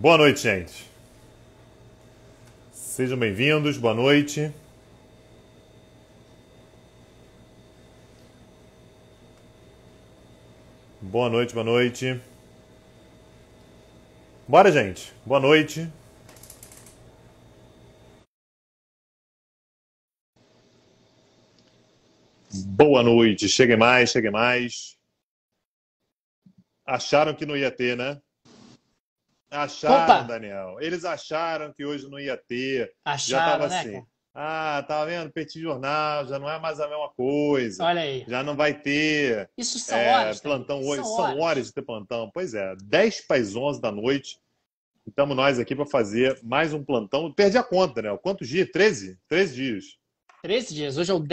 Boa noite, gente. Sejam bem-vindos, boa noite. Boa noite, boa noite. Bora, gente. Boa noite. Boa noite. Cheguei mais, cheguei mais. Acharam que não ia ter, né? Acharam, Opa! Daniel. Eles acharam que hoje não ia ter. Acharam, já tava né, assim. Cara? Ah, tá vendo? Petit Jornal, já não é mais a mesma coisa. Olha aí. Já não vai ter. Isso são é, horas. Plantão hoje. São, são horas. horas. de ter plantão. Pois é, 10 para as 11 da noite. Estamos nós aqui para fazer mais um plantão. Perdi a conta, né? Quantos dias? 13? 13 dias. 13 dias. Hoje é o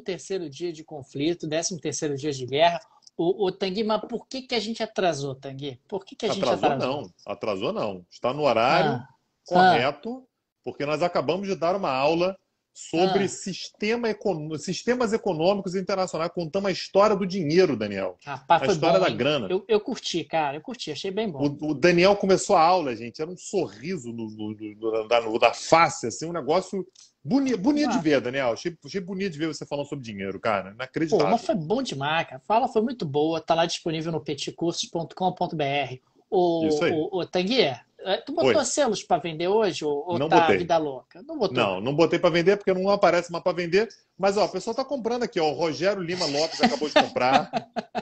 13 dia de conflito, 13 terceiro dia de guerra. O, o mas por que, que a gente atrasou, Tangi? Por que, que a gente atrasou? Atrasou não, atrasou não. Está no horário ah. Tá. correto, ah. porque nós acabamos de dar uma aula sobre ah. sistema econômico, sistemas econômicos internacionais, contando a história do dinheiro, Daniel. Rapaz, a história bom, da grana. Eu, eu, curti, cara, eu curti, achei bem bom. O, o Daniel começou a aula, gente, era um sorriso no, no, no, da, da, face, assim, um negócio bonito, bonito ah. de ver, Daniel. Achei, achei, bonito de ver você falando sobre dinheiro, cara, inacreditável. Pô, mas foi bom demais, cara. A fala foi muito boa, tá lá disponível no petcursos.com.br. O, Isso aí. o, o Tanguier, é? É, tu botou Oi. selos para vender hoje ou, não tá botei. vida louca? Não Não, não botei para vender porque não aparece mais para vender. Mas ó, o pessoal tá comprando aqui, ó. O Rogério Lima Lopes acabou de comprar.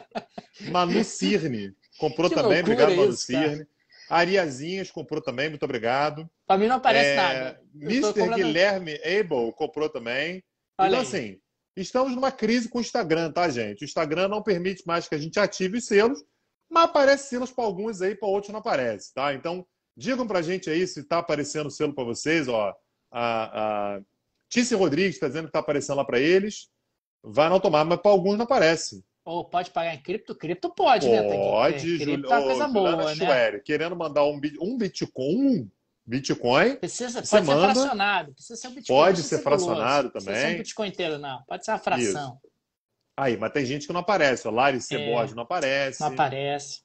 Manu Cirne comprou que também, obrigado isso, Manu Cirne. Ariazinhas comprou também, muito obrigado. Para mim não aparece é, nada. Eu Mr. Guilherme Abel comprou também. Olha então, aí. assim, estamos numa crise com o Instagram, tá, gente? O Instagram não permite mais que a gente ative os selos, mas aparece selos para alguns aí, para outros não aparece, tá? Então, Digam para a gente aí se está aparecendo o selo para vocês. Ó, a, a Rodrigues está dizendo que está aparecendo lá para eles. Vai não tomar, mas para alguns não aparece. Ou pode pagar em cripto? Cripto pode, né, pode é, é né? Pode, Juli... coisa Juliana boa, Schuere, né? querendo mandar um, um Bitcoin, Bitcoin. Precisa, pode manda, ser fracionado. Precisa ser um Bitcoin. Pode ser, fracionado também. ser um Bitcoin inteiro, não. Pode ser uma fração. Isso. Aí, mas tem gente que não aparece. Ó, Larissa é, Borges não aparece. Não aparece.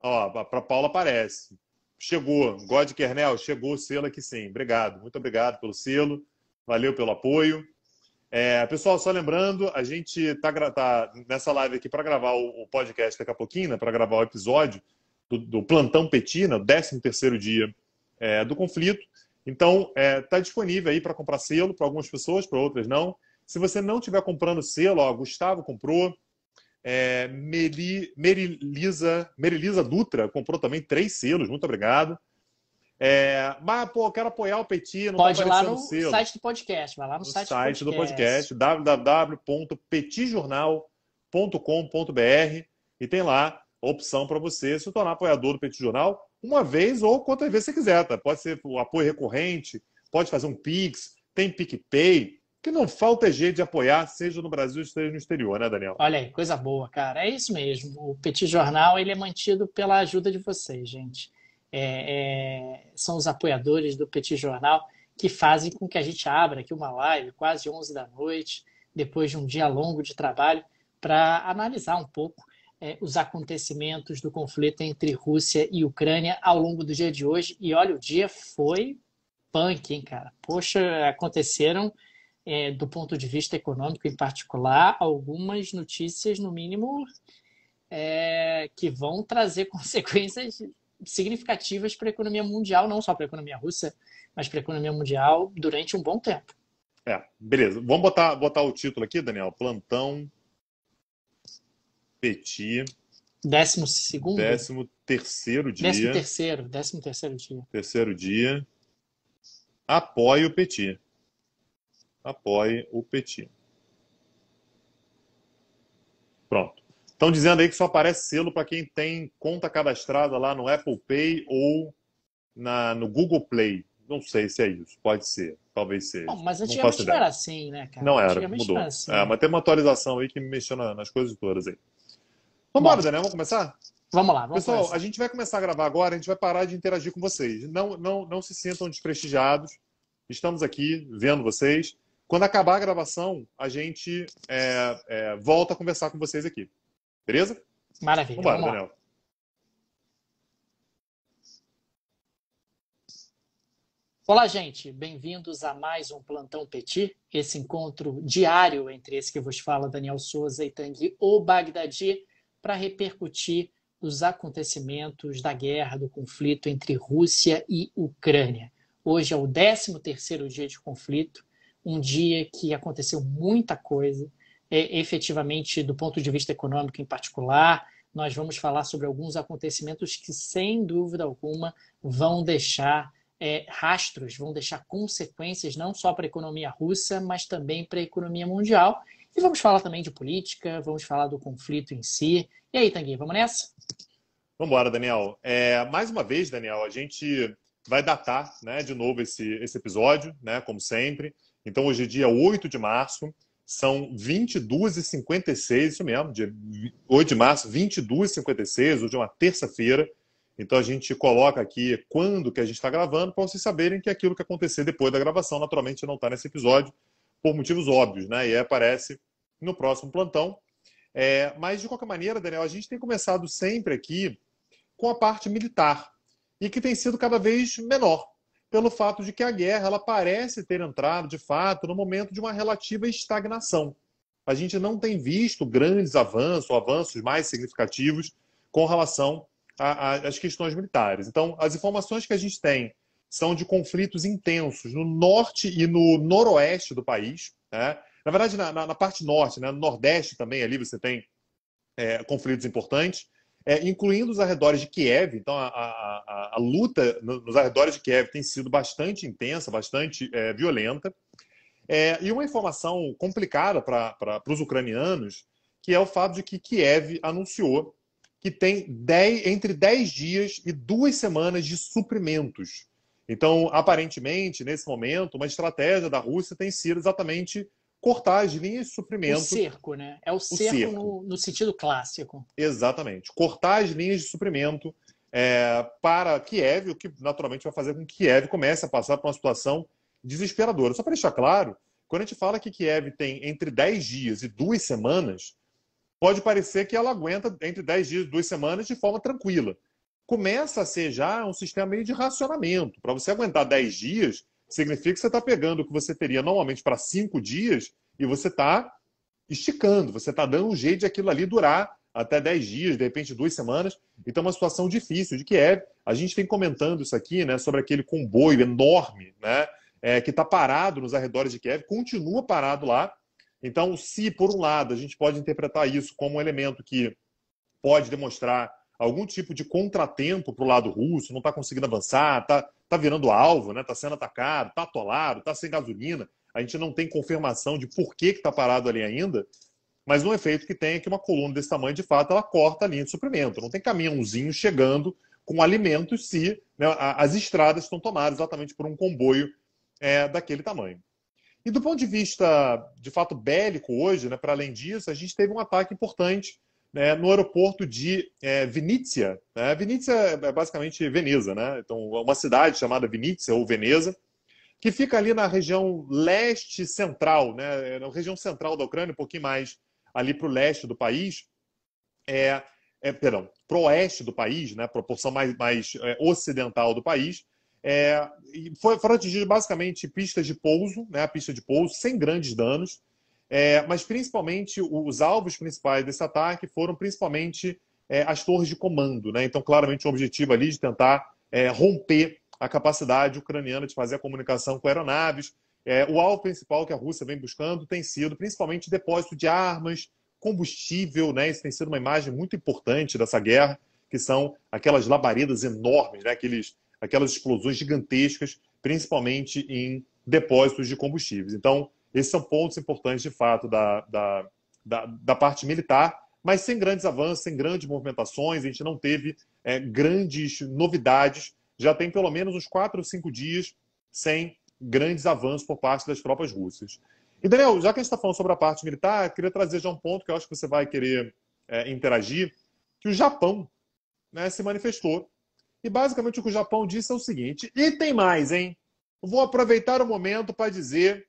Ó, para Paula aparece chegou. God Kernel, chegou o selo aqui sim. Obrigado, muito obrigado pelo selo. Valeu pelo apoio. É, pessoal, só lembrando, a gente está tá nessa live aqui para gravar o, o, podcast daqui a pouquinho, né, para gravar o episódio do, do Plantão Petina, 13 dia é, do conflito. Então, está é, tá disponível aí para comprar selo para algumas pessoas, para outras não. Se você não estiver comprando selo, ó, Gustavo comprou, é, Meri, Merilisa, Merilisa Dutra comprou também três selos, muito obrigado. É, mas, pô, eu quero apoiar o Petit, não tá Pode tá ir lá no selo. site do podcast, vai lá no, no site, site, do podcast, podcast www.petitjornal.com.br e tem lá a opção para você se tornar apoiador do Petit Jornal uma vez ou quantas vezes você quiser, tá? Pode ser o apoio recorrente, pode fazer um Pix, tem PicPay, que não falta jeito de apoiar, seja no Brasil, seja no exterior, né, Daniel? Olha aí, coisa boa, cara. É isso mesmo. O Petit Jornal ele é mantido pela ajuda de vocês, gente. É, é... são os apoiadores do Petit Jornal que fazem com que a gente abra aqui uma live quase 11 da noite, depois de um dia longo de trabalho, para analisar um pouco é, os acontecimentos do conflito entre Rússia e Ucrânia ao longo do dia de hoje. E olha, o dia foi punk, hein, cara? Poxa, aconteceram é, do ponto de vista econômico em particular, algumas notícias, no mínimo, é, que vão trazer consequências significativas para a economia mundial, não só para a economia russa, mas para a economia mundial durante um bom tempo. É, beleza. Vamos botar, botar o título aqui, Daniel. Plantão Petit. Décimo segundo? Décimo terceiro dia. Décimo terceiro, décimo terceiro dia. Terceiro dia. Apoio Petit apoie o Petit. Pronto. Estão dizendo aí que só aparece selo para quem tem conta cadastrada lá no Apple Pay ou na, no Google Play. Não sei se é isso. Pode ser. Talvez seja. Não, mas antigamente não, não era assim, né, cara? Não era, mudou. Não era assim, é, mas tem uma atualização aí que me mexeu nas coisas todas aí. Vamos lá Daniel. Vamos começar? Vamos lá, vamos Pessoal, começar. a gente vai começar a gravar agora, a gente vai parar de interagir com vocês. Não, não, não se sintam desprestigiados. Estamos aqui vendo vocês. Quando acabar a gravação, a gente é, é, volta a conversar com vocês aqui. Beleza? Maravilha. Vambora, vamos lá. Daniel. Olá, gente. Bem-vindos a mais um Plantão Petit, esse encontro diário entre esse que vos fala, Daniel Souza e Tangi ou Bagdadi, para repercutir os acontecimentos da guerra, do conflito entre Rússia e Ucrânia. Hoje é o 13 terceiro dia de conflito um dia que aconteceu muita coisa, é, efetivamente do ponto de vista econômico em particular. Nós vamos falar sobre alguns acontecimentos que, sem dúvida alguma, vão deixar é, rastros, vão deixar consequências não só para a economia russa, mas também para a economia mundial. E vamos falar também de política, vamos falar do conflito em si. E aí, Tanguy, vamos nessa? Vamos embora, Daniel. É, mais uma vez, Daniel, a gente vai datar né, de novo esse, esse episódio, né, como sempre. Então, hoje, é dia 8 de março, são 22h56, isso mesmo, dia 8 de março, 22h56, hoje é uma terça-feira. Então, a gente coloca aqui quando que a gente está gravando, para vocês saberem que aquilo que acontecer depois da gravação, naturalmente, não está nesse episódio, por motivos óbvios, né? E aparece no próximo plantão. É, mas, de qualquer maneira, Daniel, a gente tem começado sempre aqui com a parte militar, e que tem sido cada vez menor pelo fato de que a guerra ela parece ter entrado, de fato, no momento de uma relativa estagnação. A gente não tem visto grandes avanços, ou avanços mais significativos com relação às questões militares. Então, as informações que a gente tem são de conflitos intensos no norte e no noroeste do país. Né? Na verdade, na, na, na, parte norte, né? no nordeste também, ali você tem é, conflitos importantes é, incluindo os arredores de Kiev. Então, a, a, a, luta nos arredores de Kiev tem sido bastante intensa, bastante é, violenta. É, e uma informação complicada para os ucranianos, que é o fato de que Kiev anunciou que tem dez entre 10 dias e duas semanas de suprimentos. Então, aparentemente, nesse momento, uma estratégia da Rússia tem sido exatamente cortar as linhas de suprimento. O cerco, né? É o cerco, o cerco. No, no, sentido clássico. Exatamente. Cortar as linhas de suprimento é, para Kiev, o que naturalmente vai fazer com que Kiev comece a passar por uma situação desesperadora. Só para deixar claro, quando a gente fala que Kiev tem entre 10 dias e duas semanas, pode parecer que ela aguenta entre 10 dias e duas semanas de forma tranquila. Começa a ser já um sistema meio de racionamento. Para você aguentar 10 dias, Significa que você está pegando o que você teria normalmente para cinco dias e você está esticando, você está dando um jeito de aquilo ali durar até dez dias, de repente duas semanas. Então, é uma situação difícil de Kiev. É. A gente vem comentando isso aqui, né, sobre aquele comboio enorme, né, é, que está parado nos arredores de Kiev, continua parado lá. Então, se por um lado a gente pode interpretar isso como um elemento que pode demonstrar algum tipo de contratempo para o lado russo, não está conseguindo avançar, está está virando alvo, está né? Tá sendo atacado, está atolado, está sem gasolina. A gente não tem confirmação de por que está parado ali ainda, mas um efeito que tem é que uma coluna desse tamanho, de fato, ela corta a linha de suprimento. Não tem caminhãozinho chegando com alimentos se né, as estradas estão tomadas exatamente por um comboio é, daquele tamanho. E do ponto de vista, de fato, bélico hoje, né, para além disso, a gente teve um ataque importante né, no aeroporto de é, eh, Vinícius. Né? Vinícius é basicamente Veneza, né? Então, uma cidade chamada Vinícius ou Veneza, que fica ali na região leste central, né? É, na região central da Ucrânia, um pouquinho mais ali para o leste do país. É, é, perdão, para oeste do país, né, proporção mais, mais é, ocidental do país, é, foi, foram atingidas basicamente pistas de pouso, né, a pista de pouso, sem grandes danos, é, mas principalmente os alvos principais desse ataque foram principalmente é, as torres de comando. Né? Então, claramente, o objetivo ali de tentar é, romper a capacidade ucraniana de fazer a comunicação com aeronaves. É, o alvo principal que a Rússia vem buscando tem sido principalmente depósito de armas, combustível. Né? Isso tem sido uma imagem muito importante dessa guerra, que são aquelas labaredas enormes, né? Aqueles, aquelas explosões gigantescas, principalmente em depósitos de combustíveis. Então, esses são pontos importantes, de fato, da, da, da, da parte militar, mas sem grandes avanços, sem grandes movimentações, a gente não teve é, grandes novidades. Já tem pelo menos uns quatro ou cinco dias sem grandes avanços por parte das tropas russas. E, Daniel, já que a gente está falando sobre a parte militar, queria trazer já um ponto que eu acho que você vai querer é, interagir, que o Japão né, se manifestou. E basicamente o que o Japão disse é o seguinte: e tem mais, hein? Vou aproveitar o momento para dizer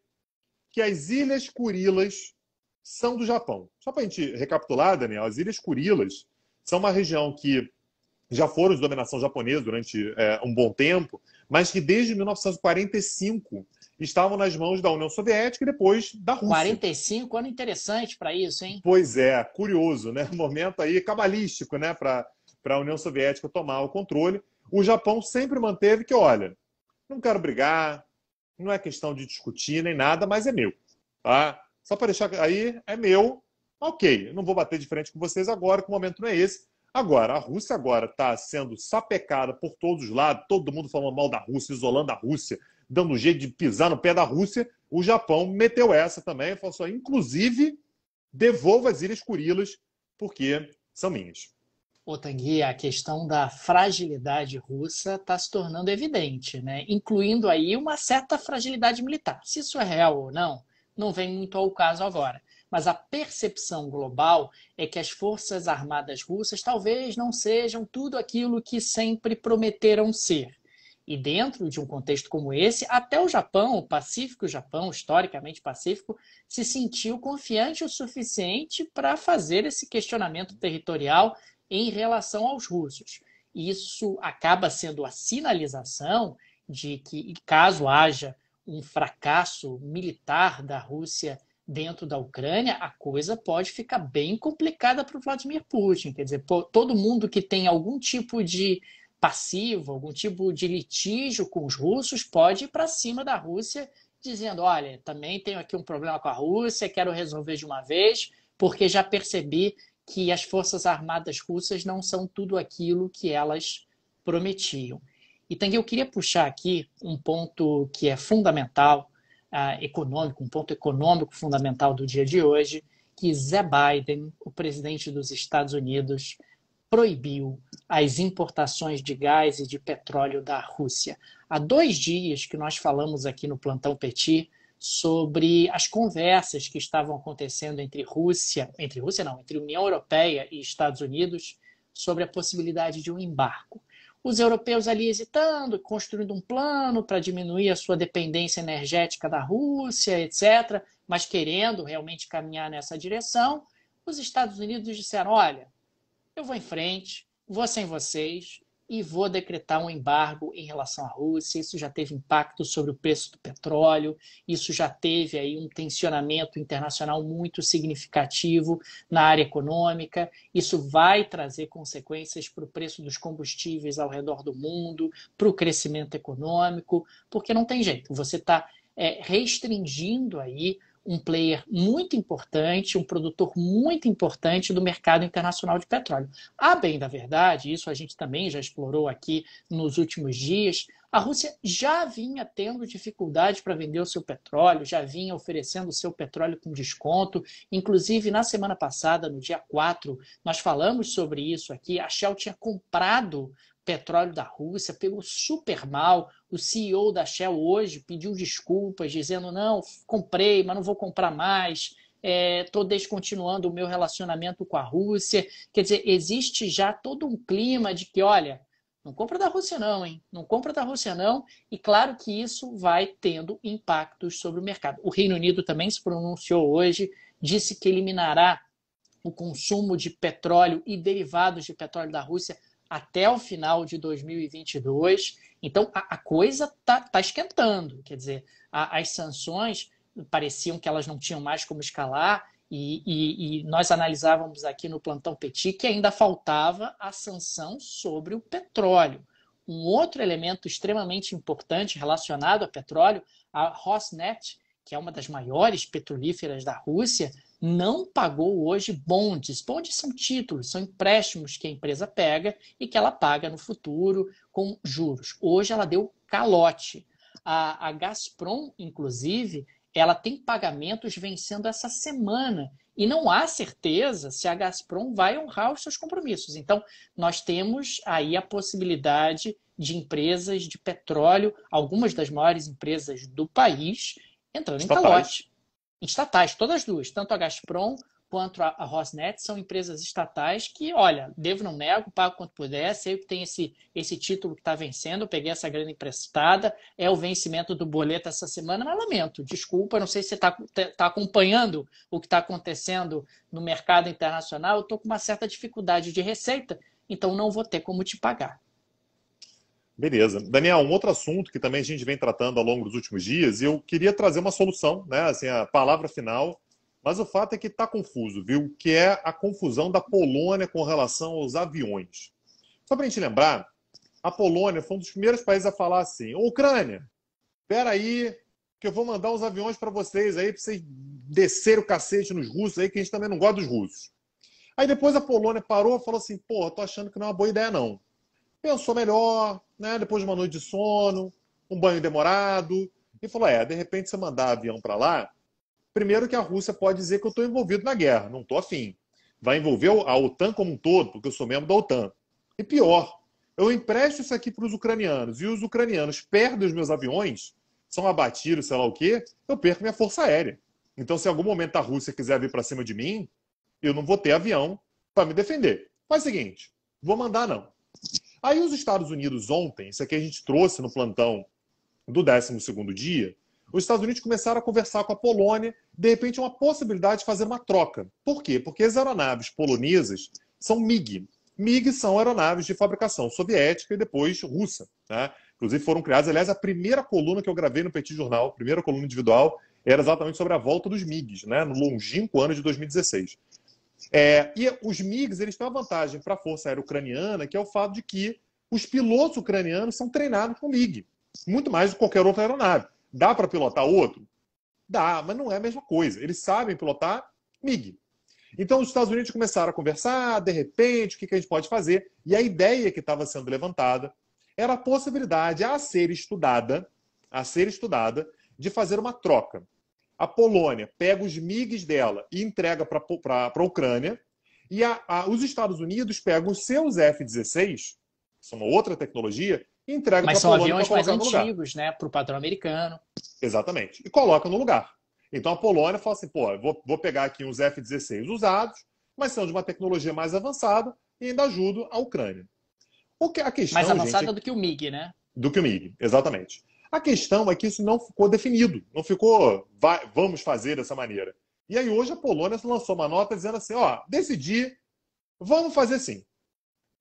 que as Ilhas Kurilas são do Japão. Só para a gente recapitular, Daniel, as Ilhas Kurilas são uma região que já foram de dominação japonesa durante é, um bom tempo, mas que desde 1945 estavam nas mãos da União Soviética e depois da Rússia. 45 ano interessante para isso, hein? Pois é, curioso, né? momento aí cabalístico, né, para a União Soviética tomar o controle. O Japão sempre manteve que, olha, não quero brigar, não é questão de discutir nem nada, mas é meu. Tá? Só para deixar aí, é meu. Ok, não vou bater de frente com vocês agora, que o momento não é esse. Agora, a Rússia agora está sendo sapecada por todos os lados, todo mundo falando mal da Rússia, isolando a Rússia, dando um jeito de pisar no pé da Rússia. O Japão meteu essa também, falou só, inclusive, devolva as Ilhas Kurilas, porque são minhas. Otangui, a questão da fragilidade russa está se tornando evidente, né? incluindo aí uma certa fragilidade militar. Se isso é real ou não, não vem muito ao caso agora. Mas a percepção global é que as forças armadas russas talvez não sejam tudo aquilo que sempre prometeram ser. E dentro de um contexto como esse, até o Japão, o Pacífico o Japão, historicamente pacífico, se sentiu confiante o suficiente para fazer esse questionamento territorial em relação aos russos. Isso acaba sendo a sinalização de que, caso haja um fracasso militar da Rússia dentro da Ucrânia, a coisa pode ficar bem complicada para o Vladimir Putin. Quer dizer, todo mundo que tem algum tipo de passivo, algum tipo de litígio com os russos, pode ir para cima da Rússia dizendo: olha, também tenho aqui um problema com a Rússia, quero resolver de uma vez, porque já percebi que as Forças Armadas russas não são tudo aquilo que elas prometiam. E então, eu queria puxar aqui um ponto que é fundamental, uh, econômico, um ponto econômico fundamental do dia de hoje, que Zé Biden, o presidente dos Estados Unidos, proibiu as importações de gás e de petróleo da Rússia. Há dois dias que nós falamos aqui no Plantão Petit sobre as conversas que estavam acontecendo entre Rússia, entre Rússia não, entre União Europeia e Estados Unidos sobre a possibilidade de um embarco. Os europeus ali hesitando, construindo um plano para diminuir a sua dependência energética da Rússia, etc., mas querendo realmente caminhar nessa direção, os Estados Unidos disseram: olha, eu vou em frente, vou sem vocês, e vou decretar um embargo em relação à Rússia. Isso já teve impacto sobre o preço do petróleo, isso já teve aí um tensionamento internacional muito significativo na área econômica. Isso vai trazer consequências para o preço dos combustíveis ao redor do mundo, para o crescimento econômico, porque não tem jeito, você está é, restringindo aí um player muito importante, um produtor muito importante do mercado internacional de petróleo. A bem da verdade, isso a gente também já explorou aqui nos últimos dias, a Rússia já vinha tendo dificuldade para vender o seu petróleo, já vinha oferecendo o seu petróleo com desconto. Inclusive, na semana passada, no dia 4, nós falamos sobre isso aqui. A Shell tinha comprado petróleo da Rússia, pegou super mal. O CEO da Shell hoje pediu desculpas, dizendo: não, comprei, mas não vou comprar mais. Estou é, descontinuando o meu relacionamento com a Rússia. Quer dizer, existe já todo um clima de que, olha, não compra da Rússia, não, hein? Não compra da Rússia, não. E claro que isso vai tendo impactos sobre o mercado. O Reino Unido também se pronunciou hoje, disse que eliminará o consumo de petróleo e derivados de petróleo da Rússia até o final de 2022. Então, a, a coisa está tá esquentando. Quer dizer, a, as sanções pareciam que elas não tinham mais como escalar, e, e, e, nós analisávamos aqui no plantão Petit que ainda faltava a sanção sobre o petróleo. Um outro elemento extremamente importante relacionado a petróleo, a Rosneft, que é uma das maiores petrolíferas da Rússia, não pagou hoje bondes. Bondes são títulos, são empréstimos que a empresa pega e que ela paga no futuro com juros. Hoje ela deu calote. A, a Gazprom, inclusive, ela tem pagamentos vencendo essa semana e não há certeza se a Gazprom vai honrar os seus compromissos. Então, nós temos aí a possibilidade de empresas de petróleo, algumas das maiores empresas do país, entrando em calote estatais, todas as duas, tanto a Gazprom quanto a, a são empresas estatais que, olha, devo, não nego, pago quanto puder, sei que tem esse, esse título que está vencendo, peguei essa grana emprestada, é o vencimento do boleto essa semana, mas lamento, desculpa, não sei se você está tá acompanhando o que está acontecendo no mercado internacional, eu estou com uma certa dificuldade de receita, então não vou ter como te pagar. Beleza. Daniel, um outro assunto que também a gente vem tratando ao longo dos últimos dias, e eu queria trazer uma solução, né? Assim, a palavra final, mas o fato é que está confuso, viu? Que é a confusão da Polônia com relação aos aviões. Só para a gente lembrar, a Polônia foi um dos primeiros países a falar assim: Ucrânia, peraí, que eu vou mandar uns aviões para vocês aí, para vocês descer o cacete nos russos aí, que a gente também não gosta dos russos. Aí depois a Polônia parou e falou assim: porra, tô achando que não é uma boa ideia, não pensou melhor, né? Depois de uma noite de sono, um banho demorado, e falou: é, de repente você mandar avião para lá, primeiro que a Rússia pode dizer que eu estou envolvido na guerra, não estou afim. Vai envolver a OTAN como um todo, porque eu sou membro da OTAN. E pior, eu empresto isso aqui para os ucranianos e os ucranianos perdem os meus aviões, são abatidos, sei lá o quê, eu perco minha força aérea. Então, se em algum momento a Rússia quiser vir para cima de mim, eu não vou ter avião para me defender. Faz o seguinte, vou mandar não. Aí os Estados Unidos ontem, isso aqui a gente trouxe no plantão do 12º dia, os Estados Unidos começaram a conversar com a Polônia, de repente é uma possibilidade de fazer uma troca. Por quê? Porque as aeronaves polonesas são MiG. MiG são aeronaves de fabricação soviética e depois russa. Né? Inclusive foram criadas, aliás, a primeira coluna que eu gravei no Petit Jornal, a primeira coluna individual, era exatamente sobre a volta dos MiGs, né? no longínquo ano de 2016. É, e os MiGs eles têm uma vantagem para a Força Aérea Ucraniana, que é o fato de que os pilotos ucranianos são treinados com MiG, muito mais do que qualquer outra aeronave. Dá para pilotar outro? Dá, mas não é a mesma coisa. Eles sabem pilotar MiG. Então os Estados Unidos começaram a conversar, de repente, o que, que a gente pode fazer? E a ideia que estava sendo levantada era a possibilidade a ser estudada, a ser estudada, de fazer uma troca a Polônia pega os MIGs dela e entrega para a Ucrânia, e a, a, os Estados Unidos pegam os seus F-16, que uma outra tecnologia, e entregam para a Polônia. Mas são aviões mais antigos, né? Para o padrão americano. Exatamente. E coloca no lugar. Então a Polônia fala assim: pô, vou, vou pegar aqui uns F-16 usados, mas são de uma tecnologia mais avançada e ainda ajudo a Ucrânia. O que, a questão, mais avançada gente, do que o MiG, né? Do que o MiG, exatamente. A questão é que isso não ficou definido, não ficou vai, vamos fazer dessa maneira. E aí hoje a Polônia lançou uma nota dizendo assim, ó, decidi, vamos fazer sim.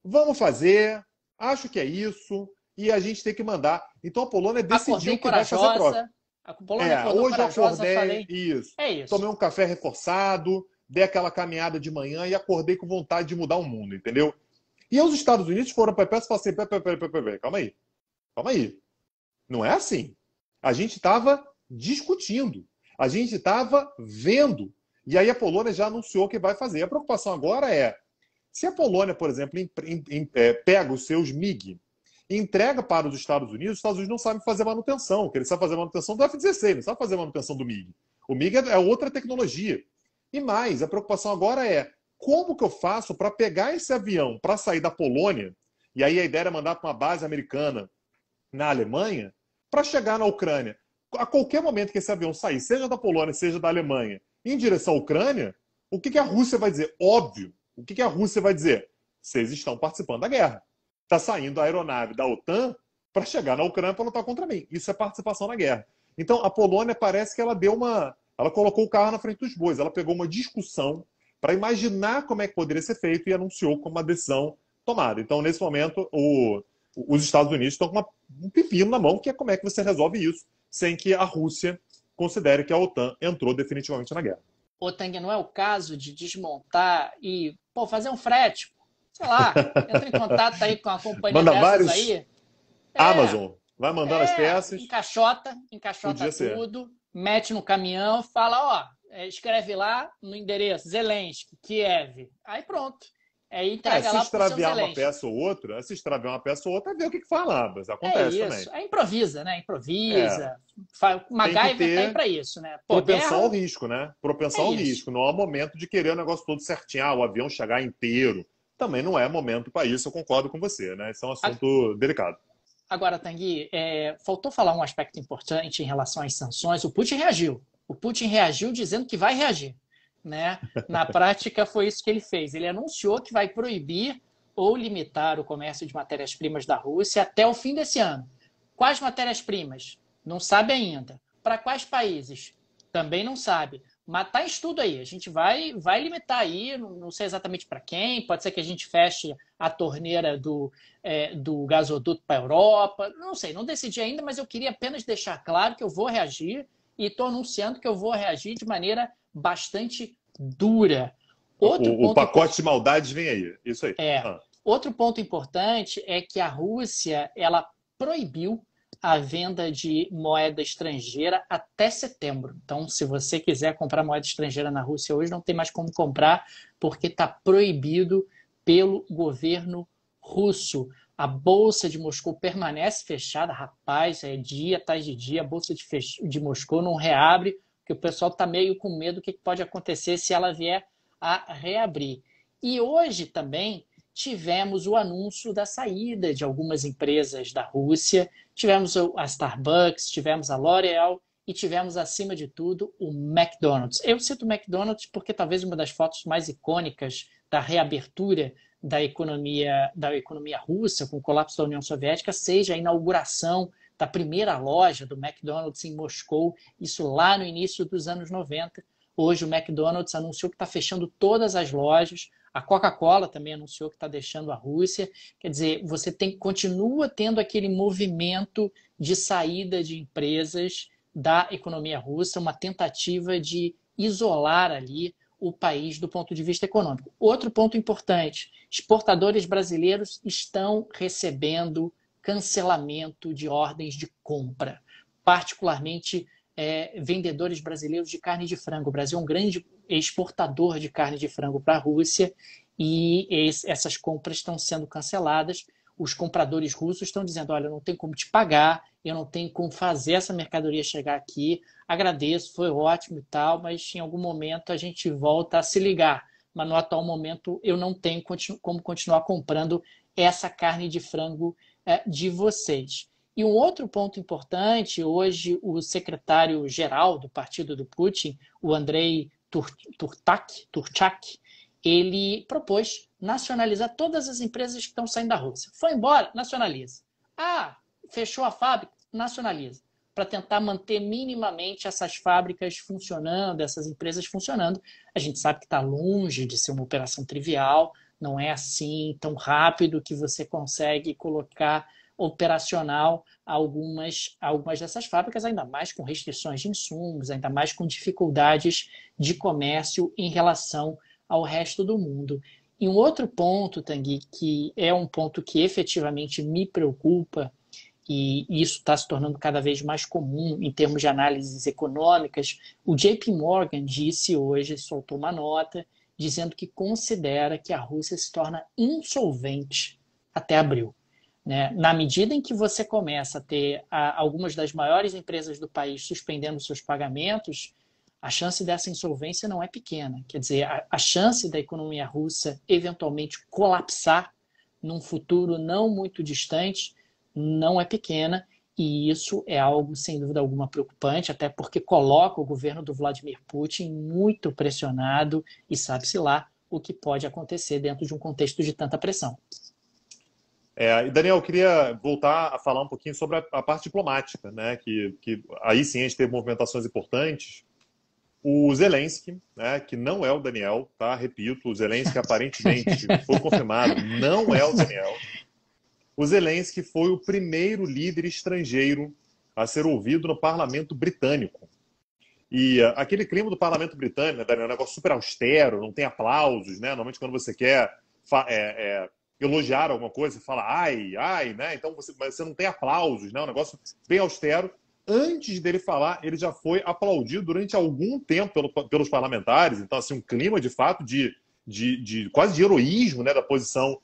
Vamos fazer, acho que é isso, e a gente tem que mandar. Então a Polônia decidiu que vai fazer a troca. A Polônia é, hoje eu acordei, falei, é isso, é isso. Tomei um café reforçado, dei aquela caminhada de manhã e acordei com vontade de mudar o mundo, entendeu? E os Estados Unidos foram para a peça e falaram assim, peraí, peraí, peraí, calma aí. Calma aí. Não é assim. A gente estava discutindo, a gente estava vendo. E aí a Polônia já anunciou que vai fazer. A preocupação agora é: se a Polônia, por exemplo, em, em, é, pega os seus MIG e entrega para os Estados Unidos, os Estados Unidos não sabem fazer manutenção, Porque eles sabem fazer manutenção do F-16, não sabem fazer manutenção do MIG. O MIG é, é outra tecnologia. E mais, a preocupação agora é como que eu faço para pegar esse avião para sair da Polônia? E aí a ideia era mandar para uma base americana na Alemanha para chegar na Ucrânia. A qualquer momento que esse avião sair, seja da Polônia, seja da Alemanha, em direção à Ucrânia, o que, que a Rússia vai dizer? Óbvio. O que, que a Rússia vai dizer? Vocês estão participando da guerra. Está saindo a aeronave da OTAN para chegar na Ucrânia para lutar contra mim. Isso é participação na guerra. Então, a Polônia parece que ela deu uma. Ela colocou o carro na frente dos bois. Ela pegou uma discussão para imaginar como é que poderia ser feito e anunciou como uma decisão tomada. Então, nesse momento, o, os Estados Unidos estão com um pepino na mão, que é como é que você resolve isso sem que a Rússia considere que a OTAN entrou definitivamente na guerra. OTAN Tang, não é o caso de desmontar e pô, fazer um frete, sei lá, entra em contato aí com a companhia Manda vários... aí. É, Amazon, vai mandando é, as peças. Encaixota, encaixota tudo, ser. mete no caminhão, fala, ó, é, escreve lá no endereço Zelensky, Kiev. Aí pronto. É, entrega é, se extraviar uma peça ou outra, se extraviar uma peça ou outra, é ver o que, que falava. É acontece é isso. Também. É improvisa, né? Improvisa. É. MacGyver tem, tem para isso, né? Poder... Propensão ao risco, né? Propensão é ao risco. Não há momento de querer o negócio todo certinho, ah, o avião chegar inteiro. Também não é momento para isso, eu concordo com você, né? Isso é um assunto A... delicado. Agora, Tanguy, é... faltou falar um aspecto importante em relação às sanções. O Putin reagiu. O Putin reagiu dizendo que vai reagir. Né? Na prática, foi isso que ele fez. Ele anunciou que vai proibir ou limitar o comércio de matérias-primas da Rússia até o fim desse ano. Quais matérias-primas? Não sabe ainda. Para quais países? Também não sabe. Mas está em estudo aí. A gente vai, vai limitar aí, não sei exatamente para quem. Pode ser que a gente feche a torneira do, é, do gasoduto para a Europa. Não sei, não decidi ainda, mas eu queria apenas deixar claro que eu vou reagir e estou anunciando que eu vou reagir de maneira bastante dura. Outro o, o pacote de maldades vem aí, isso aí. É. Ah. Outro ponto importante é que a Rússia ela proibiu a venda de moeda estrangeira até setembro. Então, se você quiser comprar moeda estrangeira na Rússia hoje, não tem mais como comprar, porque está proibido pelo governo russo. A Bolsa de Moscou permanece fechada, rapaz, é dia atrás de dia, a Bolsa de, fech... de Moscou não reabre, porque o pessoal está meio com medo do que pode acontecer se ela vier a reabrir. E hoje também tivemos o anúncio da saída de algumas empresas da Rússia, tivemos a Starbucks, tivemos a L'Oréal e tivemos, acima de tudo, o McDonald's. Eu cito o McDonald's porque talvez uma das fotos mais icônicas da reabertura da economia, da economia russa, com o colapso da União Soviética, seja a inauguração da primeira loja do McDonald's em Moscou, isso lá no início dos anos 90. Hoje o McDonald's anunciou que está fechando todas as lojas, a Coca-Cola também anunciou que está deixando a Rússia. Quer dizer, você tem, continua tendo aquele movimento de saída de empresas da economia russa, uma tentativa de isolar ali o país do ponto de vista econômico. Outro ponto importante: exportadores brasileiros estão recebendo cancelamento de ordens de compra, particularmente é, vendedores brasileiros de carne de frango. O Brasil é um grande exportador de carne de frango para a Rússia e essas compras estão sendo canceladas os compradores russos estão dizendo: olha, não tem como te pagar, eu não tenho como fazer essa mercadoria chegar aqui. Agradeço, foi ótimo e tal, mas em algum momento a gente volta a se ligar. Mas no atual momento eu não tenho como continuar comprando essa carne de frango eh, de vocês. E um outro ponto importante: hoje o secretário-geral do partido do Putin, o Andrei Turtak, Turchak ele propôs nacionalizar todas as empresas que estão saindo da Rússia. Foi embora, nacionaliza. Ah, fechou a fábrica, nacionaliza. Para tentar manter minimamente essas fábricas funcionando, essas empresas funcionando. A gente sabe que está longe de ser uma operação trivial, não é assim tão rápido que você consegue colocar operacional algumas, algumas dessas fábricas, ainda mais com restrições de insumos, ainda mais com dificuldades de comércio em relação ao resto do mundo. E um outro ponto, Tangi que é um ponto que efetivamente me preocupa, e isso está se tornando cada vez mais comum em termos de análises econômicas, o JP Morgan disse hoje, soltou uma nota, dizendo que considera que a Rússia se torna insolvente até abril. Né? Na medida em que você começa a ter algumas das maiores empresas do país suspendendo seus pagamentos, a chance dessa insolvência não é pequena. Quer dizer, a, a chance da economia russa eventualmente colapsar num futuro não muito distante não é pequena. E isso é algo, sem dúvida alguma, preocupante, até porque coloca o governo do Vladimir Putin muito pressionado e sabe-se lá o que pode acontecer dentro de um contexto de tanta pressão. É, e Daniel, eu queria voltar a falar um pouquinho sobre a, a parte diplomática, né? que, que aí sim a gente teve movimentações importantes o Zelensky, né, que não é o Daniel, tá? Repito, o Zelensky aparentemente foi confirmado, não é o Daniel. O Zelensky foi o primeiro líder estrangeiro a ser ouvido no parlamento britânico. E uh, aquele clima do parlamento britânico, né, Daniel, é um negócio super austero, não tem aplausos, né? Normalmente quando você quer é, é, elogiar alguma coisa, você fala ai, ai, né? Então você, você não tem aplausos, né? É um negócio bem austero antes dele falar, ele já foi aplaudido durante algum tempo pelo, pelos parlamentares. Então, assim, um clima de fato de, de, de quase de heroísmo né, da posição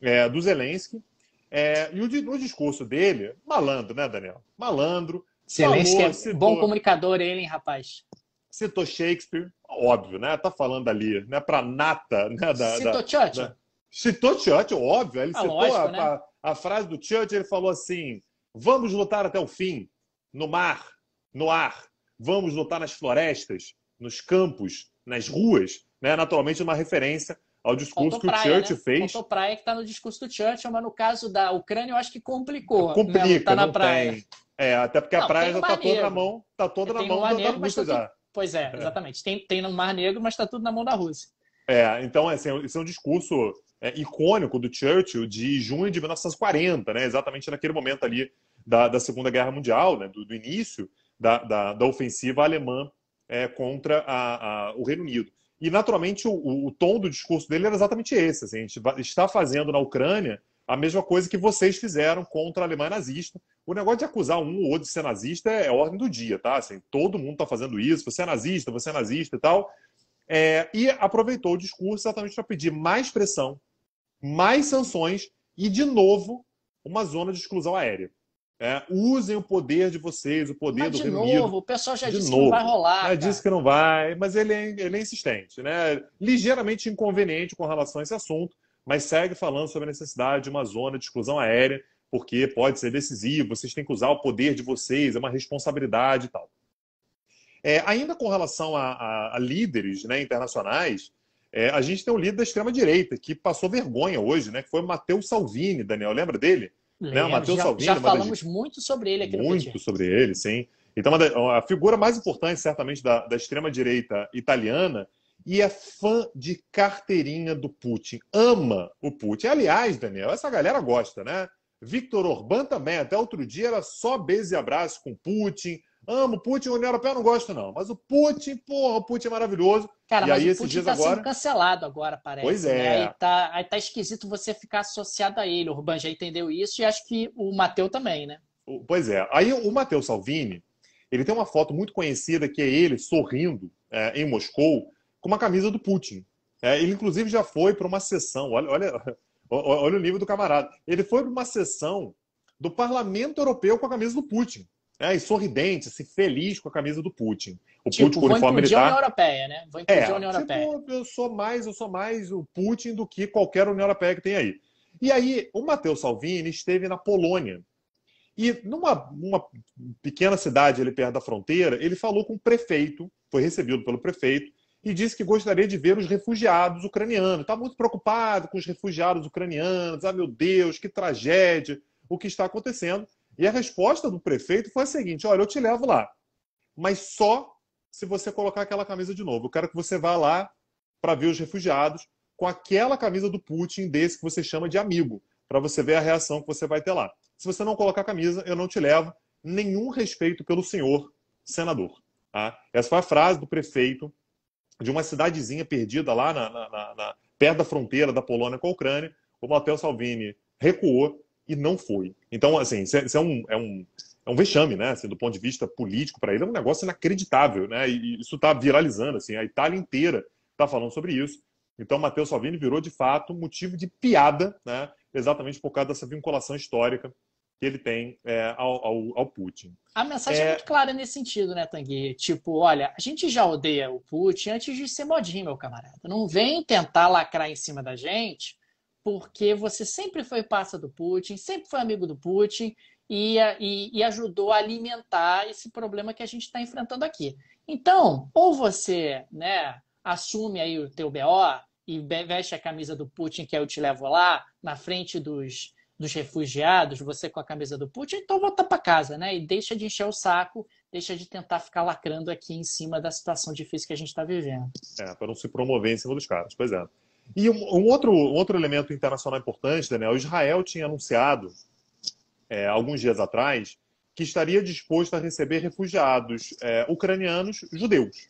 é, do Zelensky. É, e o, o, discurso dele, malandro, né, Daniel? Malandro. Zelensky é falou, é citou, bom comunicador, ele, hein, rapaz? Citou Shakespeare, óbvio, né? Tá falando ali, né? Pra nata, né? Da, citou da, Churchill. Da... Citou Churchill, óbvio. Ele ah, citou lógico, a, né? a, a frase do Churchill, ele falou assim, vamos lutar até o fim no mar, no ar. Vamos lutar nas florestas, nos campos, nas ruas. Né? Naturalmente, uma referência ao discurso Faltou que praia, o Churchill né? fez. Faltou praia que está no discurso do Churchill, mas no caso da Ucrânia eu acho que complicou. Né? Complica, né? tá na praia. Tem. É, até porque não, a praia já está toda na mão, tá toda é, na mão um da, negro, da tá Rússia já. Tudo... Pois é, é. exatamente. É. Tem, tem no Mar Negro, mas está tudo na mão da Rússia. É, então assim, esse é um discurso é, icônico do Churchill de junho de 1940, né? Exatamente naquele momento ali da, da Segunda Guerra Mundial, né, do, do início da, da, da, ofensiva alemã é, contra a, a, o Reino Unido. E, naturalmente, o, o, tom do discurso dele era exatamente esse. Assim, a gente está fazendo na Ucrânia a mesma coisa que vocês fizeram contra a Alemanha nazista. O negócio de acusar um ou outro de ser nazista é, é ordem do dia, tá? Assim, todo mundo está fazendo isso, você é nazista, você é nazista e tal. É, e aproveitou o discurso exatamente para pedir mais pressão, mais sanções e, de novo, uma zona de exclusão aérea. É, usem o poder de vocês, o poder mas do de novo, o pessoal já de disse novo. que não vai rolar. Já disse que não vai, mas ele é, ele é insistente, né? Ligeiramente inconveniente com relação a esse assunto, mas segue falando sobre a necessidade de uma zona de exclusão aérea, porque pode ser decisivo, vocês têm que usar o poder de vocês, é uma responsabilidade e tal. É, ainda com relação a, a, a líderes né, internacionais, é, a gente tem um líder da extrema-direita que passou vergonha hoje, né, que foi o Matteo Salvini, Daniel, lembra dele? Lembro, né? Matheus Salvini. Já falamos das... muito sobre ele aqui muito no Muito sobre ele, sim. Então, a figura mais importante, certamente, da, da extrema-direita italiana e é fã de carteirinha do Putin. Ama o Putin. Aliás, Daniel, essa galera gosta, né? Victor Orbán também. Até outro dia era só beijo e abraço com Putin. Amo Putin, União Europeia não gosto, não. Mas o Putin, porra, o Putin é maravilhoso. Cara, e mas aí, o Putin está agora... sendo cancelado agora, parece. Pois né? é. Né? Aí, tá, aí tá esquisito você ficar associado a ele. O Urban já entendeu isso e acho que o Mateu também, né? Pois é. Aí o Matteo Salvini, ele tem uma foto muito conhecida que é ele sorrindo é, em Moscou com uma camisa do Putin. É, ele, inclusive, já foi para uma sessão. Olha, olha, olha o nível do camarada. Ele foi para uma sessão do Parlamento Europeu com a camisa do Putin né, e sorridente, assim, feliz com a camisa do Putin. O tipo, Putin com uniforme militar. União Europeia, né? Vou é, a União tipo, Europeia. Tipo, eu sou mais, eu sou mais o Putin do que qualquer União Europeia que tem aí. E aí, o Matteo Salvini esteve na Polônia. E numa pequena cidade ali perto da fronteira, ele falou com o prefeito, foi recebido pelo prefeito, e disse que gostaria de ver os refugiados ucranianos. Está muito preocupado com os refugiados ucranianos. Ah, meu Deus, que tragédia, o que está acontecendo. E a resposta do prefeito foi a seguinte: olha, eu te levo lá, mas só se você colocar aquela camisa de novo. Eu quero que você vá lá para ver os refugiados com aquela camisa do Putin, desse que você chama de amigo, para você ver a reação que você vai ter lá. Se você não colocar a camisa, eu não te levo. Nenhum respeito pelo senhor senador. Tá? Essa foi a frase do prefeito de uma cidadezinha perdida lá na, na, na, perto da fronteira da Polônia com a Ucrânia. O Matteo Salvini recuou, e não foi. Então, assim, é, isso é um, é um, é um vexame, né? Assim, do ponto de vista político para ele, é um negócio inacreditável, né? E isso está viralizando, assim, a Itália inteira está falando sobre isso. Então, Matteo Salvini virou, de fato, motivo de piada, né? Exatamente por causa dessa vinculação histórica que ele tem é, ao, ao, ao, Putin. A mensagem é... é... muito clara nesse sentido, né, Tanguy? Tipo, olha, a gente já odeia o Putin antes de ser modinho, meu camarada. Não vem tentar lacrar em cima da gente porque você sempre foi passa do Putin, sempre foi amigo do Putin e, e, e ajudou a alimentar esse problema que a gente está enfrentando aqui. Então, ou você né, assume aí o teu BO e veste a camisa do Putin, que eu é te levo lá, na frente dos, dos refugiados, você com a camisa do Putin, então volta para casa, né? E deixa de encher o saco, deixa de tentar ficar lacrando aqui em cima da situação difícil que a gente está vivendo. É, para não se promover em cima dos caras, pois é. E um, um outro, um outro elemento internacional importante, Daniel, Israel tinha anunciado é, alguns dias atrás que estaria disposto a receber refugiados é, ucranianos judeus.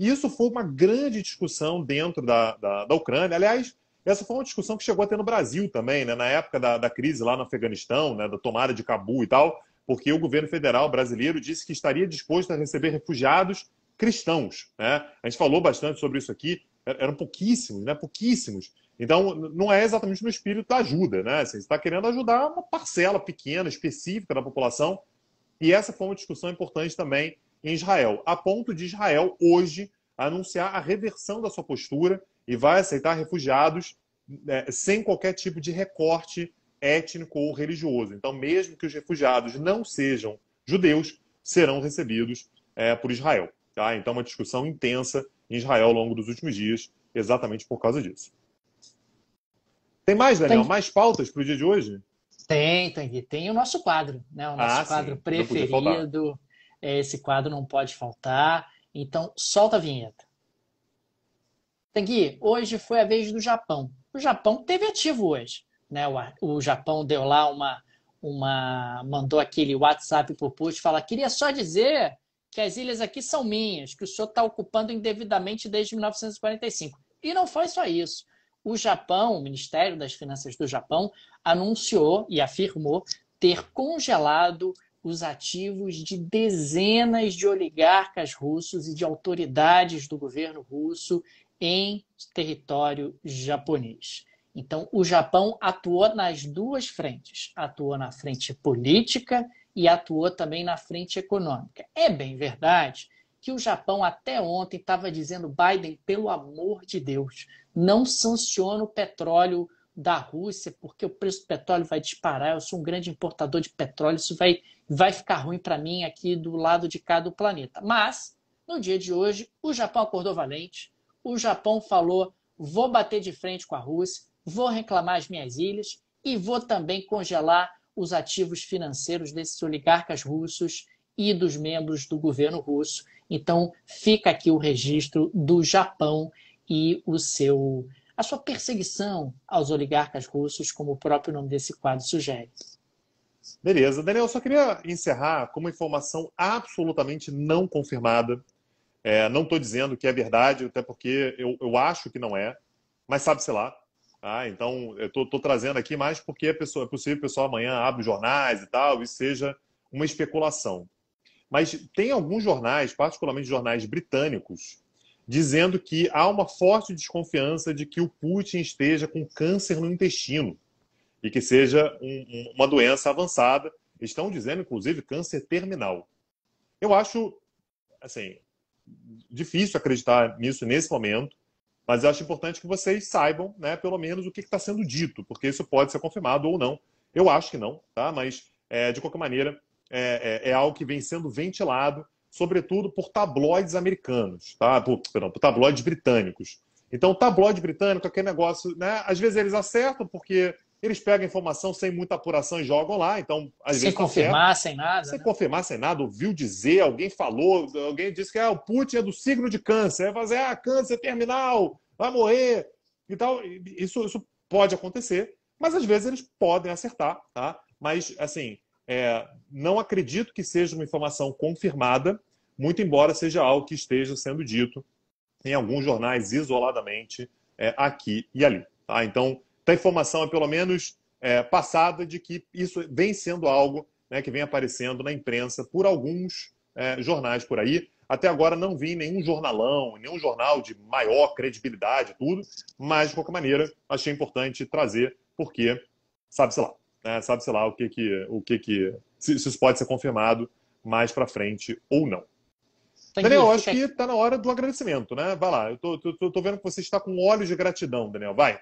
E isso foi uma grande discussão dentro da, da, da, Ucrânia. Aliás, essa foi uma discussão que chegou até no Brasil também, né? na época da, da crise lá no Afeganistão, né? da tomada de Cabul e tal, porque o governo federal brasileiro disse que estaria disposto a receber refugiados cristãos. Né? A gente falou bastante sobre isso aqui. Eram pouquíssimos, né? Pouquíssimos. Então, não é exatamente no espírito da ajuda, né? Assim, você está querendo ajudar uma parcela pequena, específica da população. E essa foi uma discussão importante também em Israel, a ponto de Israel hoje anunciar a reversão da sua postura e vai aceitar refugiados né, sem qualquer tipo de recorte étnico ou religioso. Então, mesmo que os refugiados não sejam judeus, serão recebidos é, por Israel. Tá? Então, é uma discussão intensa em Israel ao longo dos últimos dias, exatamente por causa disso. Tem mais, Daniel? Tem... Mais pautas para o dia de hoje? Tem, tem. Tem o nosso quadro, né? O nosso ah, quadro sim. preferido. É, esse quadro não pode faltar. Então, solta a vinheta. Tanguy, hoje foi a vez do Japão. O Japão teve ativo hoje. Né? O, o Japão deu lá uma, uma. mandou aquele WhatsApp pro Putin e fala: queria só dizer que as ilhas aqui são minhas, que o senhor está ocupando indevidamente desde 1945. E não foi só isso. O Japão, o Ministério das Finanças do Japão, anunciou e afirmou ter congelado os ativos de dezenas de oligarcas russos e de autoridades do governo russo em território japonês. Então, o Japão atuou nas duas frentes: atuou na frente política e atuou também na frente econômica. É bem verdade que o Japão até ontem estava dizendo: Biden, pelo amor de Deus, não sanciona o petróleo da Rússia, porque o preço do petróleo vai disparar. Eu sou um grande importador de petróleo, isso vai, vai ficar ruim para mim aqui do lado de cá do planeta. Mas, no dia de hoje, o Japão acordou valente, o Japão falou: vou bater de frente com a Rússia, vou reclamar as minhas ilhas e vou também congelar os ativos financeiros desses oligarcas russos e dos membros do governo russo. Então, fica aqui o registro do Japão e o seu a sua perseguição aos oligarcas russos, como o próprio nome desse quadro sugere. Beleza. Daniel, eu só queria encerrar com uma informação absolutamente não confirmada. É, não estou dizendo que é verdade, até porque eu, eu acho que não é, mas sabe-se lá. Ah, então, eu estou trazendo aqui mais porque é possível que o pessoal amanhã abra os jornais e tal, e seja uma especulação. Mas tem alguns jornais, particularmente jornais britânicos, dizendo que há uma forte desconfiança de que o Putin esteja com câncer no intestino e que seja um, uma doença avançada. Estão dizendo, inclusive, câncer terminal. Eu acho, assim, difícil acreditar nisso nesse momento. Mas eu acho importante que vocês saibam, né, pelo menos, o que está sendo dito, porque isso pode ser confirmado ou não. Eu acho que não, tá? Mas, é, de qualquer maneira, é, é, é algo que vem sendo ventilado, sobretudo por tabloides americanos, tá? Por, perdão, por tabloides britânicos. Então, tabloide britânico, é aquele negócio, né? Às vezes eles acertam porque eles pegam a informação sem muita apuração e jogam lá. Então, às sem vezes. Confirmar, tá sem nada, sem né? confirmar, sem nada. Ouviu dizer, alguém falou, alguém disse que ah, o Putin é do signo de câncer. Vai fazer, ah, câncer terminal, vai morrer e tal. Isso, isso pode acontecer, mas às vezes eles podem acertar, tá? Mas, assim, é, não acredito que seja uma informação confirmada, muito embora seja algo que esteja sendo dito em alguns jornais isoladamente é, aqui e ali. Tá? Então, então, a informação é pelo menos é, passada de que isso vem sendo algo né, que vem aparecendo na imprensa por alguns é, jornais por aí. Até agora não vi nenhum jornalão, nenhum jornal de maior credibilidade, tudo, mas de qualquer maneira achei importante trazer, porque sabe-se lá, né? sabe-se lá o que que, o que, que se, se isso pode ser confirmado mais para frente ou não. Tem Daniel, acho que está na hora do agradecimento, né? Vai lá, eu tô, tô, tô vendo que você está com olhos de gratidão, Daniel, vai.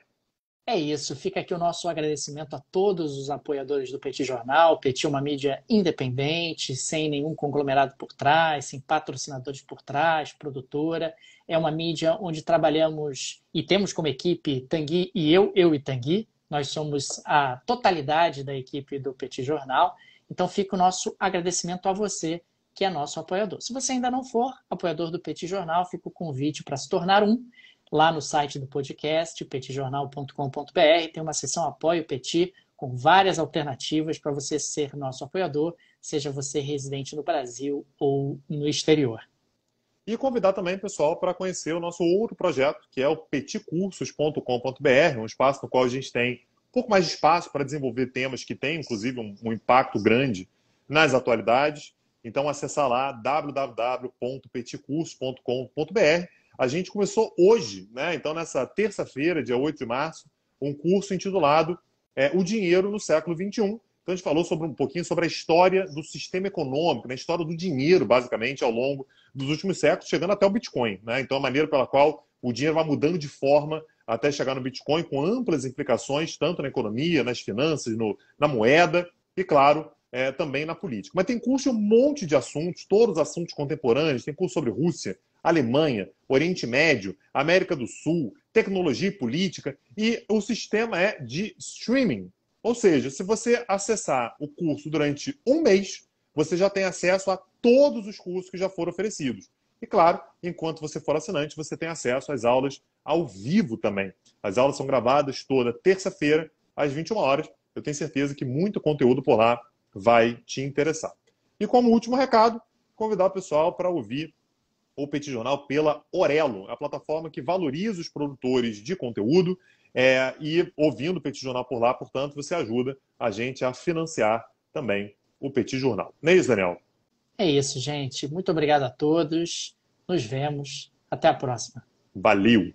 É isso, fica aqui o nosso agradecimento a todos os apoiadores do Petit Jornal. Petit é uma mídia independente, sem nenhum conglomerado por trás, sem patrocinadores por trás, produtora. É uma mídia onde trabalhamos e temos como equipe Tanguy e eu, eu e Tanguy. Nós somos a totalidade da equipe do Petit Jornal. Então fica o nosso agradecimento a você, que é nosso apoiador. Se você ainda não for apoiador do Petit Jornal, fica o convite para se tornar um Lá no site do podcast, petjornal.com.br, tem uma seção Apoio Peti, com várias alternativas para você ser nosso apoiador, seja você residente no Brasil ou no exterior. E convidar também o pessoal para conhecer o nosso outro projeto, que é o peticursos.com.br, um espaço no qual a gente tem um pouco mais de espaço para desenvolver temas que têm, inclusive, um, impacto grande nas atualidades. Então, acessar lá www.peticursos.com.br a gente começou hoje, né? então nessa terça-feira, dia 8 de março, um curso intitulado é, O Dinheiro no Século XXI. Então a gente falou sobre um pouquinho sobre a história do sistema econômico, né? a história do dinheiro, basicamente, ao longo dos últimos séculos, chegando até o Bitcoin. Né? Então a maneira pela qual o dinheiro vai mudando de forma até chegar no Bitcoin, com amplas implicações, tanto na economia, nas finanças, no, na moeda e, claro, é, também na política. Mas tem curso de um monte de assuntos, todos assuntos contemporâneos, tem curso sobre Rússia, Alemanha, Oriente Médio, América do Sul, tecnologia e política, e o sistema é de streaming. Ou seja, se você acessar o curso durante um mês, você já tem acesso a todos os cursos que já foram oferecidos. E claro, enquanto você for assinante, você tem acesso às aulas ao vivo também. As aulas são gravadas toda terça-feira, às 21 horas. Eu tenho certeza que muito conteúdo por lá vai te interessar. E como último recado, convidar o pessoal para ouvir ou Jornal pela Orelo, é a plataforma que valoriza os produtores de conteúdo. É, e ouvindo o Petit Jornal por lá, portanto, você ajuda a gente a financiar também o Petit Jornal. Não é isso, Daniel? É isso, gente. Muito obrigado a todos. Nos vemos. Até a próxima. Valeu!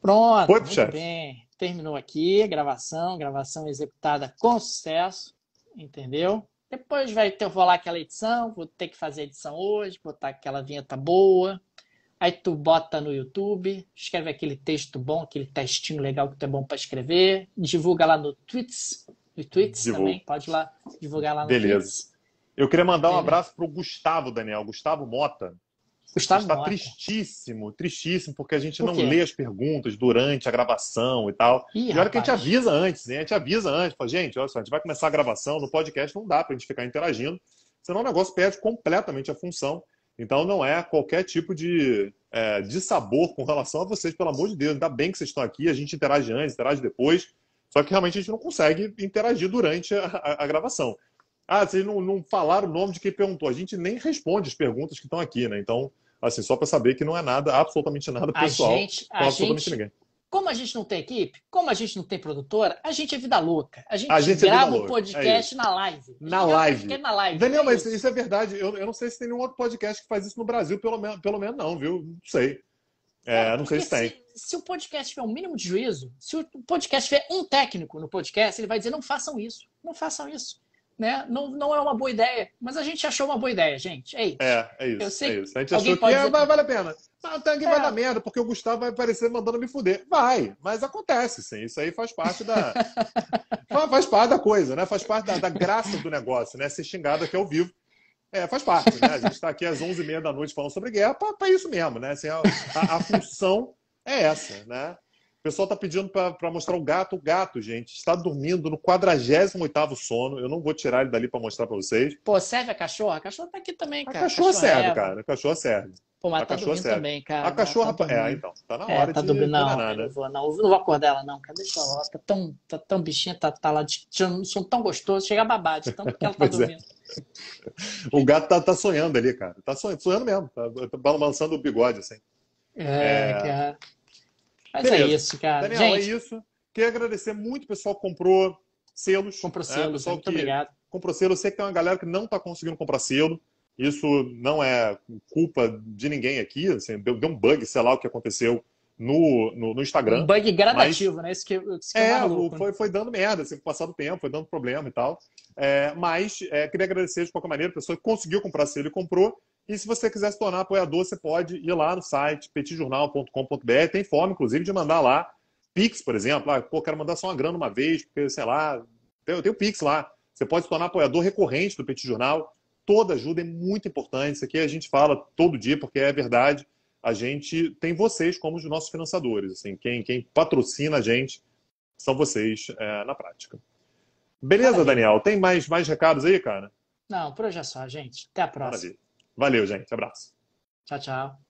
Pronto, Foi, muito bem. Terminou aqui a gravação, gravação executada com sucesso, entendeu? Depois vai ter, rolar aquela edição, vou ter que fazer a edição hoje, botar aquela vinheta boa. Aí tu bota no YouTube, escreve aquele texto bom, aquele textinho legal que tu é bom para escrever, divulga lá no Tweets, no Tweets também, pode lá divulgar lá no Beleza. Eu queria mandar um Beleza. abraço pro Gustavo, Daniel, Gustavo Mota, Está, está tá tristíssimo, tristíssimo, porque a gente não lê as perguntas durante a gravação e tal. Ih, e olha que a gente avisa antes, né? A gente avisa antes, fala, gente, olha só, a gente vai começar a gravação, no podcast não dá para a gente ficar interagindo, senão o negócio perde completamente a função. Então não é qualquer tipo de, é, de sabor com relação a vocês, pelo amor de Deus. Ainda bem que vocês estão aqui, a gente interage antes, interage depois. Só que realmente a gente não consegue interagir durante a, a, a gravação. Ah, vocês não, não falaram o nome de quem perguntou. A gente nem responde as perguntas que estão aqui, né? Então, assim, só para saber que não é nada, absolutamente nada pessoal a gente, a com absolutamente gente, ninguém. Como a gente não tem equipe, como a gente não tem produtora, a gente é vida louca. A gente, a gente é grava é um podcast é na live. Na live. É na live. Daniel, é mas isso. isso. é verdade. Eu, eu não sei se tem nenhum outro podcast que faz isso no Brasil, pelo, me pelo menos não, viu? Não sei. É, é não sei se tem. Se, o podcast tiver o um mínimo de juízo, se o podcast tiver um técnico no podcast, ele vai dizer: não façam isso, não façam isso né? Não, não é uma boa ideia, mas a gente achou uma boa ideia, gente. É isso. É, é isso. Eu sei é isso. A gente achou que é, dizer... vale a pena. mas tem alguém é. vai dar merda, porque o Gustavo vai aparecer mandando me fuder. Vai, mas acontece, sim. Isso aí faz parte da. faz parte da coisa, né? Faz parte da, da graça do negócio, né? Ser xingado aqui ao vivo. É, faz parte, né? A gente está aqui às 11h30 da noite falando sobre guerra para isso mesmo, né? Assim, a, a, a função é essa, né? pessoal tá pedindo para mostrar o gato. O gato, gente, está dormindo no 48 sono. Eu não vou tirar ele dali para mostrar para vocês. Pô, serve a cachorra? A cachorra tá aqui também, cara. A cachorra, a cachorra serve, é cara. A cachorra serve. Pô, mas a tá dormindo serve. também, cara. A tá cachorra... Tá é, então. Tá na é, hora é, tá de... dormir Não, não, não, vou, não, não vou acordar ela, não. Cadê sua ela. Tá tão, tá tão bichinha, tá, tá lá tirando um som tão gostoso. Chega a babar de tanto que ela tá é. dormindo. É. O gato tá, tá, sonhando ali, cara. Tá sonhando, sonhando mesmo. Tá, tá balançando o bigode, assim. É, é... cara. Mas é Beleza. é isso, cara. Daniel, é Gente, é isso. Queria agradecer muito o pessoal que comprou selos. Comprou né? selos, é, pessoal muito que obrigado. Comprou selo. Eu sei que tem uma galera que não está conseguindo comprar selo. Isso não é culpa de ninguém aqui. Assim, deu, deu um bug, sei lá o que aconteceu. No, no, no, Instagram. Um bug gradativo, mas... né? Isso que, isso que é, é maluco, né? foi, né? foi dando merda, assim, com o passar do tempo, foi dando problema e tal. É, mas é, queria agradecer de qualquer maneira, a pessoa que conseguiu comprar selo e comprou. E se você quiser se tornar apoiador, você pode ir lá no site petjornal.com.br. Tem forma, inclusive, de mandar lá Pix, por exemplo. Ah, pô, quero mandar só uma grana uma vez, porque, sei lá, eu tenho Pix lá. Você pode se tornar apoiador recorrente do Petit Jornal. Toda ajuda é muito importante. Isso aqui a gente fala todo dia, porque é verdade. A gente tem vocês como os nossos financiadores. Assim, quem, quem patrocina a gente são vocês é, na prática. Beleza, Maravilha. Daniel? Tem mais, mais recados aí, cara? Não, por hoje é só, gente. Até a próxima. Maravilha. Valeu, gente. Abraço. Tchau, tchau.